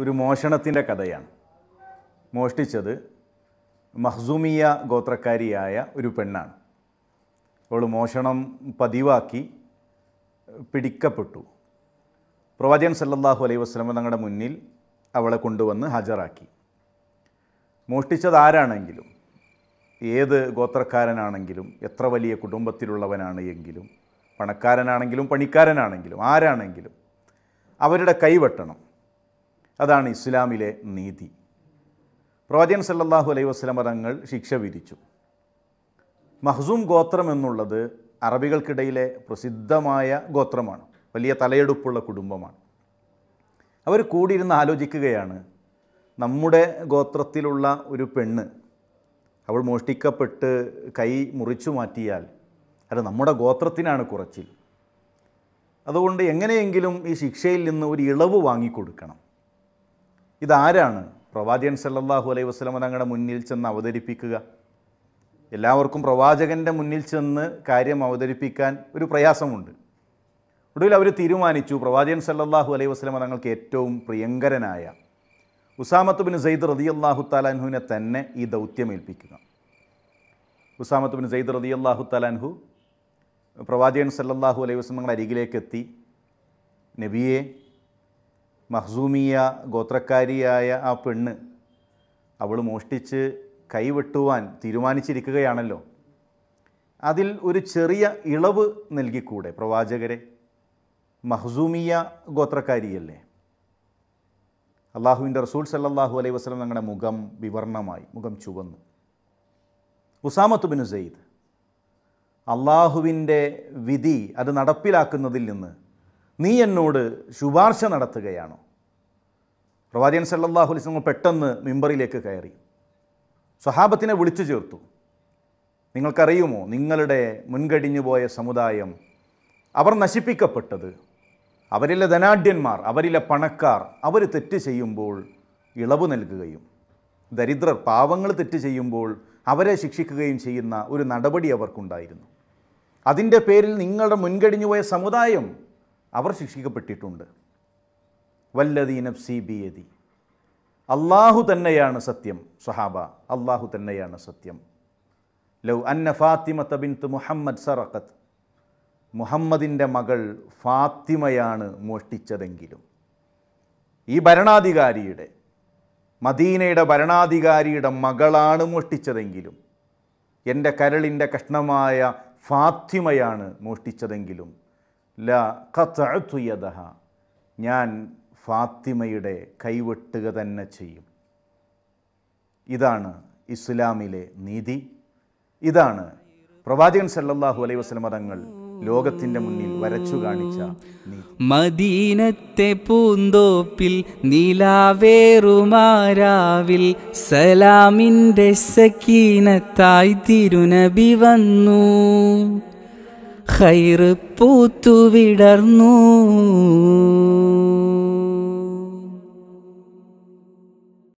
ഒരു മോഷണത്തിൻ്റെ കഥയാണ് മോഷ്ടിച്ചത് മഹ്സൂമിയ ഗോത്രക്കാരിയായ ഒരു പെണ്ണാണ് അവൾ മോഷണം പതിവാക്കി പിടിക്കപ്പെട്ടു പ്രവാചകൻ സല്ലല്ലാഹു അലൈഹി വസ്ലമ തങ്ങളുടെ മുന്നിൽ അവളെ കൊണ്ടുവന്ന് ഹാജരാക്കി മോഷ്ടിച്ചത് ആരാണെങ്കിലും ഏത് ഗോത്രക്കാരനാണെങ്കിലും എത്ര വലിയ കുടുംബത്തിലുള്ളവനാണ് എങ്കിലും പണക്കാരനാണെങ്കിലും പണിക്കാരനാണെങ്കിലും ആരാണെങ്കിലും അവരുടെ കൈവെട്ടണം അതാണ് ഇസ്ലാമിലെ നീതി പ്രവാചകൻ സല്ലാഹു അലൈഹി വസ്ലം തങ്ങൾ ശിക്ഷ വിധിച്ചു മഹ്സൂം ഗോത്രം എന്നുള്ളത് അറബികൾക്കിടയിലെ പ്രസിദ്ധമായ ഗോത്രമാണ് വലിയ തലയെടുപ്പുള്ള കുടുംബമാണ് അവർ കൂടിയിരുന്ന് ആലോചിക്കുകയാണ് നമ്മുടെ ഗോത്രത്തിലുള്ള ഒരു പെണ്ണ് അവൾ മോഷ്ടിക്കപ്പെട്ട് കൈ മുറിച്ചു മാറ്റിയാൽ അത് നമ്മുടെ ഗോത്രത്തിനാണ് കുറച്ചിൽ അതുകൊണ്ട് എങ്ങനെയെങ്കിലും ഈ ശിക്ഷയിൽ നിന്ന് ഒരു ഇളവ് വാങ്ങിക്കൊടുക്കണം ഇതാരാണ് പ്രവാചകൻ സല്ലാഹു അലൈഹി വസ്ലമ തങ്ങളുടെ മുന്നിൽ ചെന്ന് അവതരിപ്പിക്കുക എല്ലാവർക്കും പ്രവാചകൻ്റെ മുന്നിൽ ചെന്ന് കാര്യം അവതരിപ്പിക്കാൻ ഒരു പ്രയാസമുണ്ട് ഒടുവിൽ അവർ തീരുമാനിച്ചു പ്രവാചകൻ സല്ലാഹു അലൈഹി വസ്ലമ തങ്ങൾക്ക് ഏറ്റവും പ്രിയങ്കരനായ ഉസാമത്ത് ബിൻ സെയ്ദ് റതി അള്ളാഹു താലാൻഹുവിനെ തന്നെ ഈ ദൗത്യമേൽപ്പിക്കുക ഉസാമത്ത് ബിൻ സെയ്ദ് റതി അള്ളാഹു താലാൻഹു പ്രവാചകൻ സല്ലാഹു അലൈഹി വസ്ലമങ്ങളുടെ അരികിലേക്ക് അരികിലേക്കെത്തി നബിയെ മഹ്സൂമിയ ഗോത്രക്കാരിയായ ആ പെണ്ണ് അവൾ മോഷ്ടിച്ച് കൈവെട്ടുവാൻ തീരുമാനിച്ചിരിക്കുകയാണല്ലോ അതിൽ ഒരു ചെറിയ ഇളവ് നൽകിക്കൂടെ പ്രവാചകരെ മഹ്സൂമിയ ഗോത്രക്കാരിയല്ലേ അള്ളാഹുവിൻ്റെ റസൂൽ സല്ലാഹു അലൈഹി വസ്ലം ഞങ്ങളുടെ മുഖം വിവർണമായി മുഖം ചുവന്നു ഉസാമത്ത് ബിൻ സെയ്ദ് അള്ളാഹുവിൻ്റെ വിധി അത് നടപ്പിലാക്കുന്നതിൽ നിന്ന് നീ എന്നോട് ശുപാർശ നടത്തുകയാണോ പ്രവാചകൻ സല്ലാഹു അലിസ്ലം പെട്ടെന്ന് മിമ്പറിലേക്ക് കയറി സ്വഹാബത്തിനെ വിളിച്ചു ചേർത്തു നിങ്ങൾക്കറിയുമോ നിങ്ങളുടെ മുൻകടിഞ്ഞു പോയ സമുദായം അവർ നശിപ്പിക്കപ്പെട്ടത് അവരിലെ ധനാഢ്യന്മാർ അവരിലെ പണക്കാർ അവർ തെറ്റ് ചെയ്യുമ്പോൾ ഇളവ് നൽകുകയും ദരിദ്രർ പാവങ്ങൾ തെറ്റ് ചെയ്യുമ്പോൾ അവരെ ശിക്ഷിക്കുകയും ചെയ്യുന്ന ഒരു നടപടി അവർക്കുണ്ടായിരുന്നു അതിൻ്റെ പേരിൽ നിങ്ങളുടെ പോയ സമുദായം അവർ ശിക്ഷിക്കപ്പെട്ടിട്ടുണ്ട് സി ബി എതി അള്ളാഹു തന്നെയാണ് സത്യം സഹാബ അള്ളാഹു തന്നെയാണ് സത്യം ലൗ അന്ന ഫാത്തിമത്ത ബിൻത്ത് മുഹമ്മദ് സറഖത്ത് മുഹമ്മദിൻ്റെ മകൾ ഫാത്തിമയാണ് മോഷ്ടിച്ചതെങ്കിലും ഈ ഭരണാധികാരിയുടെ മദീനയുടെ ഭരണാധികാരിയുടെ മകളാണ് മോഷ്ടിച്ചതെങ്കിലും എൻ്റെ കരളിൻ്റെ കഷ്ണമായ ഫാത്തിമയാണ് മോഷ്ടിച്ചതെങ്കിലും ല കത്തഴുത്തുയതഹ ഞാൻ ഫാത്തിമയുടെ കൈവെട്ടുക തന്നെ ചെയ്യും ഇതാണ് ഇസ്ലാമിലെ നീതി ഇതാണ് പ്രവാചകൻ സല്ലല്ലാഹു അലൈഹി വസല്ലം തങ്ങൾ ലോകത്തിന്റെ മുന്നിൽ വരച്ചു കാണിച്ച മദീനത്തെ പൂന്തോപ്പിൽ നീലാവേറുമാരാവിൽ സലാമിൻ്റെ സക്കീനത്തായി തിരുനബി വന്നു ഹൈറ് പൂത്തുവിടർന്നു